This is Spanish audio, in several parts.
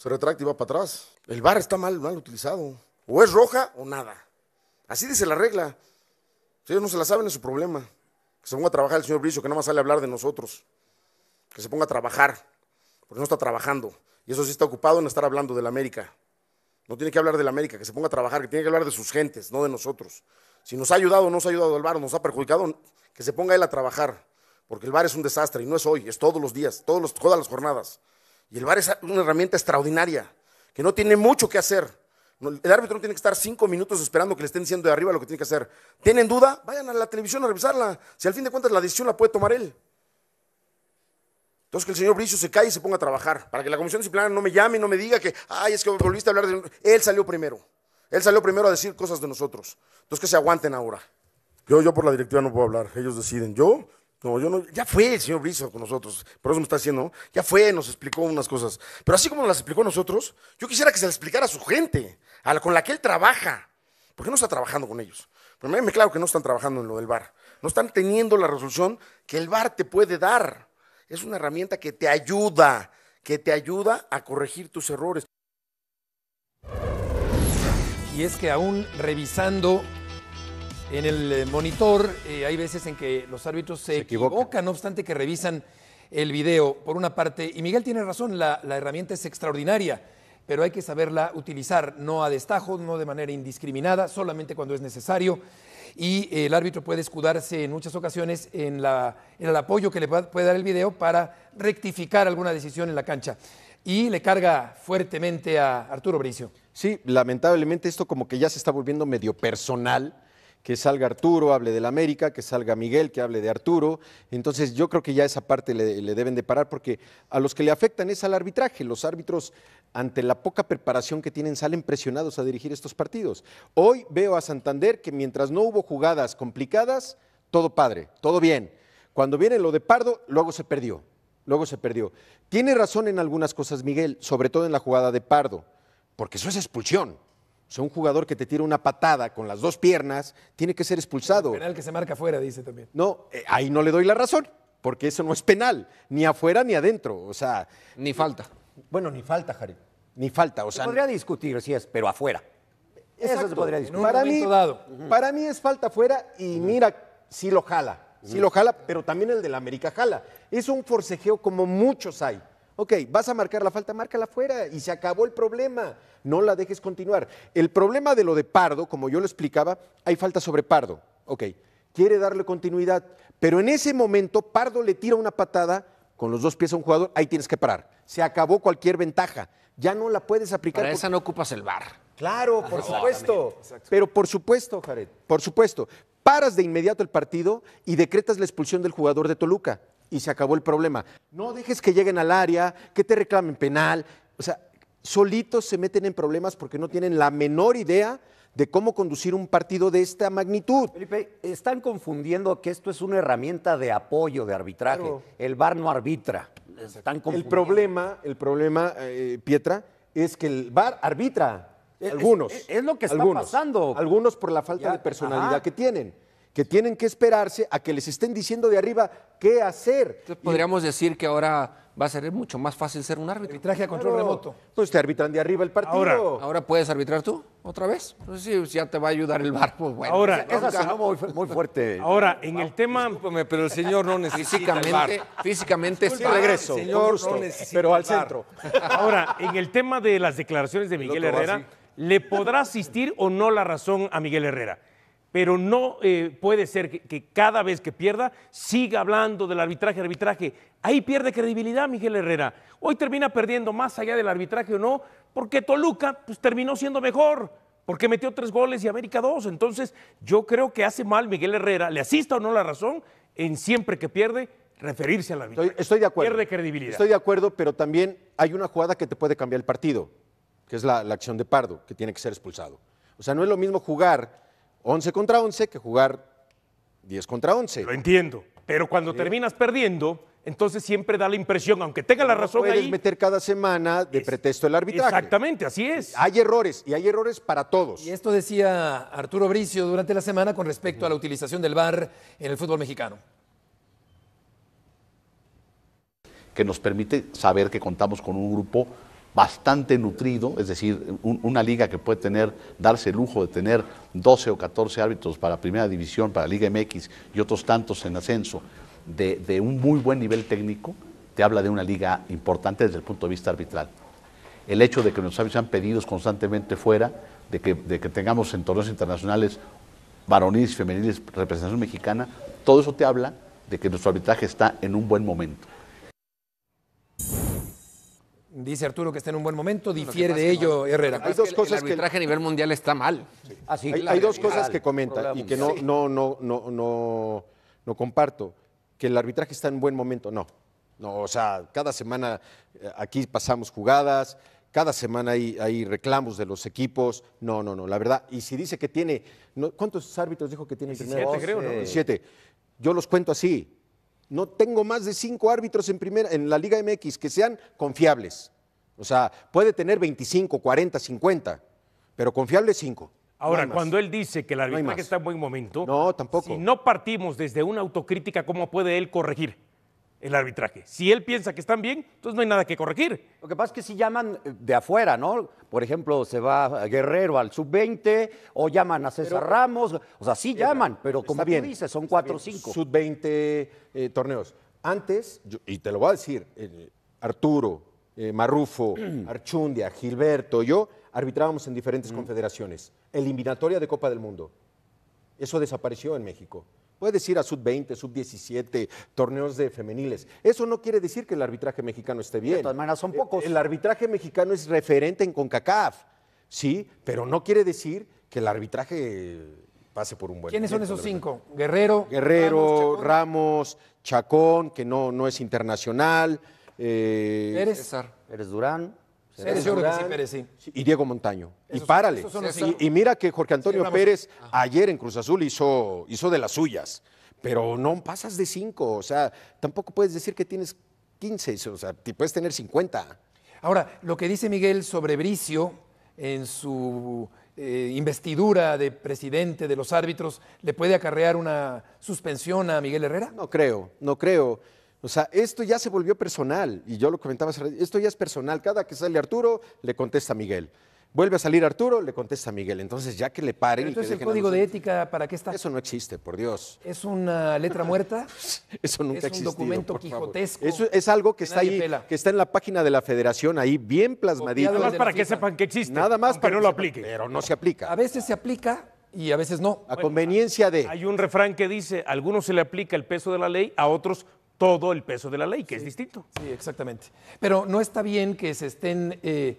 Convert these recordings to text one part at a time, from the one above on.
se retracta y va para atrás. El bar está mal, mal utilizado. O es roja o nada. Así dice la regla. Si ellos no se la saben, es su problema. Que se ponga a trabajar el señor Bricio, que nada más sale a hablar de nosotros. Que se ponga a trabajar, porque no está trabajando. Y eso sí está ocupado en estar hablando de la América. No tiene que hablar de la América, que se ponga a trabajar, que tiene que hablar de sus gentes, no de nosotros. Si nos ha ayudado o nos ha ayudado el bar, nos ha perjudicado, que se ponga él a trabajar. Porque el bar es un desastre y no es hoy, es todos los días, todas las jornadas. Y el bar es una herramienta extraordinaria, que no tiene mucho que hacer. El árbitro no tiene que estar cinco minutos esperando que le estén diciendo de arriba lo que tiene que hacer. ¿Tienen duda? Vayan a la televisión a revisarla. Si al fin de cuentas la decisión la puede tomar él. Entonces que el señor Bricio se calle y se ponga a trabajar, para que la comisión disciplinaria no me llame, y no me diga que, ay, es que volviste a hablar de... Él salió primero, él salió primero a decir cosas de nosotros. Entonces que se aguanten ahora. Yo, yo por la directiva no puedo hablar, ellos deciden. Yo no, yo no, ya fue el señor Brizo con nosotros, por eso me está haciendo. ya fue, nos explicó unas cosas. Pero así como nos las explicó a nosotros, yo quisiera que se las explicara a su gente, a la con la que él trabaja. ¿Por qué no está trabajando con ellos? pero me claro que no están trabajando en lo del bar. No están teniendo la resolución que el bar te puede dar. Es una herramienta que te ayuda, que te ayuda a corregir tus errores. Y es que aún revisando en el eh, monitor eh, hay veces en que los árbitros se, equivocan. no obstante que revisan el video, por una parte. Y Miguel tiene razón, la, herramienta es extraordinaria, pero hay que saberla utilizar, no a destajo, no de manera indiscriminada, solamente cuando es necesario. Y eh, el árbitro puede escudarse en muchas ocasiones en, la, en el apoyo que le puede dar el video para rectificar alguna decisión en la cancha. Y le carga fuertemente a Arturo Bricio. Sí, lamentablemente esto como que ya se está volviendo medio personal que salga Arturo, hable del América, que salga Miguel, que hable de Arturo. Entonces yo creo que ya esa parte le, le, deben de parar porque a los que le afectan es al arbitraje. Los árbitros, ante la poca preparación que tienen, salen presionados a dirigir estos partidos. Hoy veo a Santander que mientras no hubo jugadas complicadas, todo padre, todo bien. Cuando viene lo de Pardo, luego se perdió, luego se perdió. Tiene razón en algunas cosas Miguel, sobre todo en la jugada de Pardo, porque eso es expulsión. O sea, un jugador que te tira una patada con las dos piernas tiene que ser expulsado. El penal que se marca afuera, dice también. No, eh, ahí no le doy la razón, porque eso no es penal, ni afuera ni adentro. O sea. Ni falta. Bueno, ni falta, Jari. Ni falta, o sea. Se podría discutir si es, pero afuera. Eso se podría discutir. Para mí, para mí es falta afuera y mira, si lo jala. si lo jala, pero también el de la América jala. Es un forcejeo como muchos hay. Ok, vas a marcar la falta, márcala fuera y se acabó el problema. No la dejes continuar. El problema de lo de Pardo, como yo lo explicaba, hay falta sobre Pardo. Ok, quiere darle continuidad, pero en ese momento Pardo le tira una patada con los dos pies a un jugador, ahí tienes que parar. Se acabó cualquier ventaja. Ya no la puedes aplicar. Para esa no ocupas el bar. Claro, por supuesto. Pero por supuesto, Jared, por supuesto. Paras de inmediato el partido y decretas la expulsión del jugador de Toluca y se acabó el problema. No dejes que lleguen al área, que te reclamen penal. O sea, solitos se meten en problemas porque no tienen la menor idea de cómo conducir un partido de esta magnitud. Felipe, están confundiendo que esto es una herramienta de apoyo de arbitraje. El VAR no arbitra. Están el problema, el problema eh, Pietra, es que el VAR arbitra. Algunos. Es, lo que está pasando. Algunos por la falta de personalidad que tienen que tienen que esperarse a que les estén diciendo de arriba qué hacer. podríamos decir que ahora va a ser mucho más fácil ser un árbitro. Arbitraje a control remoto. Pues te arbitran de arriba el partido. Ahora, puedes arbitrar tú otra vez. sí, ya te va a ayudar el bar. Pues bueno, ahora, esa muy, fuerte. Ahora, en el tema. Ah, pero el señor no necesita. Físicamente, físicamente está. regreso. señor pero al centro. Ahora, en el tema de las declaraciones de Miguel Herrera, ¿le podrá asistir o no la razón a Miguel Herrera? pero no eh, puede ser que, cada vez que pierda siga hablando del arbitraje, arbitraje. Ahí pierde credibilidad Miguel Herrera. Hoy termina perdiendo más allá del arbitraje o no, porque Toluca pues, terminó siendo mejor, porque metió tres goles y América dos. Entonces yo creo que hace mal Miguel Herrera, le asista o no la razón, en siempre que pierde referirse al arbitraje. Estoy, de acuerdo. Pierde credibilidad. Estoy de acuerdo, pero también hay una jugada que te puede cambiar el partido, que es la, la acción de Pardo, que tiene que ser expulsado. O sea, no es lo mismo jugar 11 contra 11 que jugar 10 contra 11. Lo entiendo, pero cuando terminas perdiendo, entonces siempre da la impresión, aunque tenga la razón Puedes meter cada semana de pretexto el arbitraje. Exactamente, así es. Hay errores y hay errores para todos. Y esto decía Arturo Bricio durante la semana con respecto a la utilización del VAR en el fútbol mexicano. Que nos permite saber que contamos con un grupo bastante nutrido, es decir, una liga que puede tener, darse el lujo de tener 12 o 14 árbitros para Primera División, para Liga MX y otros tantos en ascenso, de, un muy buen nivel técnico, te habla de una liga importante desde el punto de vista arbitral. El hecho de que nos sean pedidos constantemente fuera, de que, tengamos en torneos internacionales varoniles y femeniles representación mexicana, todo eso te habla de que nuestro arbitraje está en un buen momento. Dice Arturo que está en un buen momento, difiere de ello Herrera. Hay dos cosas el arbitraje que a nivel mundial está mal. Ah, hay, dos cosas que comenta y que no, no, no, no, no, no comparto. Que el arbitraje está en un buen momento, no. No, o sea, cada semana eh, aquí pasamos jugadas, cada semana hay, hay, reclamos de los equipos. No, no, no, la verdad. Y si dice que tiene. ¿Cuántos árbitros dijo que tiene el Siete, creo, ¿no? Yo los cuento así no tengo más de cinco árbitros en, primera, en la Liga MX que sean confiables. O sea, puede tener 25, 40, 50, pero confiables cinco. Ahora, cuando él dice que el arbitraje está en buen momento, no, tampoco. si no partimos desde una autocrítica, ¿cómo puede él corregir? el arbitraje. Si él piensa que están bien, entonces no hay nada que corregir. Lo que pasa es que si llaman eh, de afuera, ¿no? Por ejemplo, se va Guerrero al sub-20 o llaman a César Ramos. O sea, sí llaman, pero como bien, dice son cuatro o cinco. Sub-20 eh, torneos. Antes, y te lo voy a decir, eh, Arturo, Marrufo, Archundia, Gilberto, yo arbitrábamos en diferentes mm. confederaciones. Eliminatoria de Copa del Mundo. Eso desapareció en México. Puede ir a sub-20, sub-17, torneos de femeniles. Eso no quiere decir que el arbitraje mexicano esté bien. De todas maneras, son pocos. El, arbitraje mexicano es referente en CONCACAF, sí, pero no quiere decir que el arbitraje pase por un buen ¿Quiénes son esos cinco? Guerrero. Guerrero, Ramos, Chacón, que no, no es internacional. Eres eh, César. Durán. Y Diego Montaño. y párale. Y, mira que Jorge Antonio Pérez ayer en Cruz Azul hizo, hizo de las suyas, pero no pasas de cinco. O sea, tampoco puedes decir que tienes 15, o sea, te puedes tener 50. Ahora, lo que dice Miguel sobre Bricio en su eh, investidura de presidente de los árbitros, ¿le puede acarrear una suspensión a Miguel Herrera? No creo, no creo. O sea, esto ya se volvió personal, y yo lo comentaba, esto ya es personal, cada que sale Arturo le contesta a Miguel. Vuelve a salir Arturo, le contesta a Miguel. Entonces, ya que le paren. entonces, el código de ética, ¿para qué está? Eso no existe, por Dios. ¿Es una letra muerta? Eso nunca existe. Es un documento quijotesco. Eso es algo que, está ahí, que está en la página de la Federación, ahí bien plasmadito. Nada más para que sepan que existe. Nada más para que no lo apliquen. Pero no se aplica. A veces se aplica, y a veces no. A conveniencia de. Hay un refrán que dice, a algunos se le aplica el peso de la ley, a otros todo el peso de la ley, que es distinto. Sí, exactamente. Pero no está bien que se estén eh,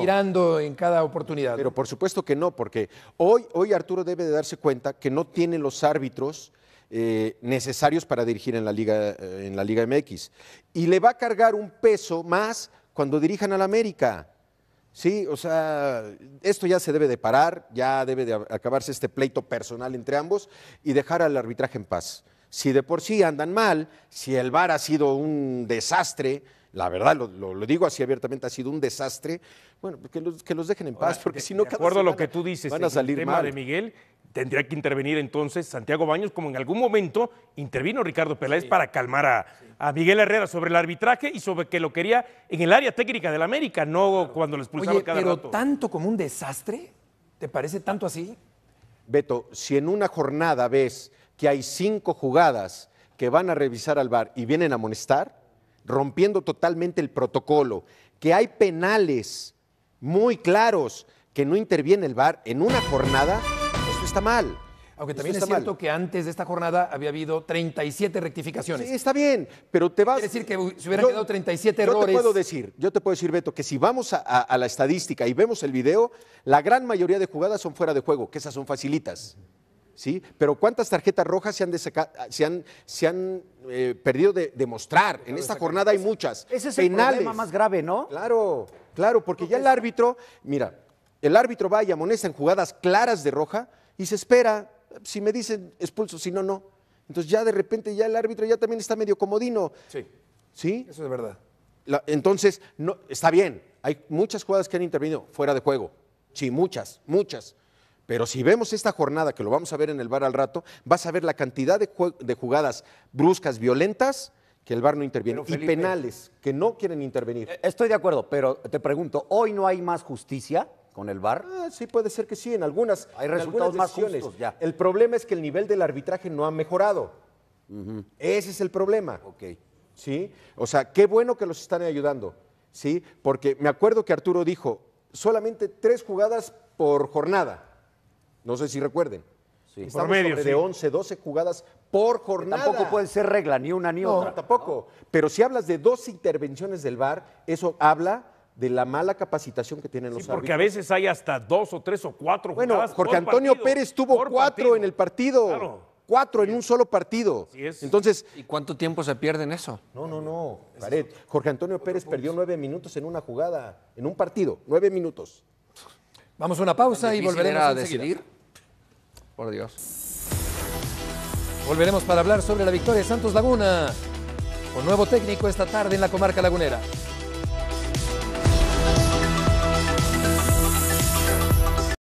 tirando en cada oportunidad. Pero por supuesto que no, porque hoy, hoy Arturo debe de darse cuenta que no tiene los árbitros eh, necesarios para dirigir en la, Liga, eh, en la Liga MX. Y le va a cargar un peso más cuando dirijan al América. Sí, o sea, esto ya se debe de parar, ya debe de acabarse este pleito personal entre ambos y dejar al arbitraje en paz si de por sí andan mal, si el VAR ha sido un desastre, la verdad, lo, digo así abiertamente, ha sido un desastre. Bueno, pues que los, dejen en paz, porque si no, De acuerdo a lo que tú dices, salir el tema de Miguel, tendría que intervenir entonces Santiago Baños, como en algún momento intervino Ricardo Peláez para calmar a, Miguel Herrera sobre el arbitraje y sobre que lo quería en el área técnica del América, no cuando lo expulsaron Oye, cada pero tanto como un desastre, ¿te parece tanto así? Beto, si en una jornada ves que hay cinco jugadas que van a revisar al VAR y vienen a amonestar, rompiendo totalmente el protocolo, que hay penales muy claros que no interviene el VAR en una jornada, esto está mal. Aunque también es cierto que antes de esta jornada había habido 37 rectificaciones. Sí, está bien, pero te vas. a decir, que si hubieran quedado 37 errores. Yo te puedo decir, yo te puedo decir, Beto, que si vamos a, la estadística y vemos el video, la gran mayoría de jugadas son fuera de juego, que esas son facilitas. ¿sí? Pero ¿cuántas tarjetas rojas se han, se han, se han eh, perdido de, mostrar? en esta jornada hay muchas. Ese es el problema más grave, ¿no? Claro, claro, porque ya el árbitro, mira, el árbitro va y amonesta en jugadas claras de roja y se espera, si me dicen expulso, si no, no. Entonces ya de repente ya el árbitro ya también está medio comodino. Sí. ¿Sí? Eso es verdad. entonces, no, está bien, hay muchas jugadas que han intervenido fuera de juego. Sí, muchas, muchas. Pero si vemos esta jornada, que lo vamos a ver en el bar al rato, vas a ver la cantidad de, jugadas bruscas, violentas, que el bar no interviene. y penales, que no quieren intervenir. E-, estoy de acuerdo, pero te pregunto, ¿hoy no hay más justicia con el bar. Ah, sí, puede ser que sí, en algunas, hay resultados Más justos, ya. El problema es que el nivel del arbitraje no ha mejorado. Ese es el problema. Ok. ¿Sí? O sea, qué bueno que los están ayudando. ¿Sí? Porque me acuerdo que Arturo dijo, solamente tres jugadas por jornada. No sé si recuerden. Sí. Estamos de 11, 12 jugadas por jornada. Tampoco puede ser regla, ni una ni otra. Tampoco. Pero si hablas de dos intervenciones del VAR, eso habla de la mala capacitación que tienen los porque Porque a veces hay hasta dos o tres o cuatro bueno, jugadas. Bueno, Jorge Antonio Pérez tuvo cuatro en el partido. Cuatro en un solo partido. Entonces. ¿Y cuánto tiempo se pierde en eso? No, no, no. Jorge Antonio Pérez perdió nueve minutos en una jugada, en un partido, nueve minutos. Vamos a una pausa y volveremos a decidir. Por Dios. Volveremos para hablar sobre la victoria de Santos Laguna, con nuevo técnico esta tarde en la comarca lagunera.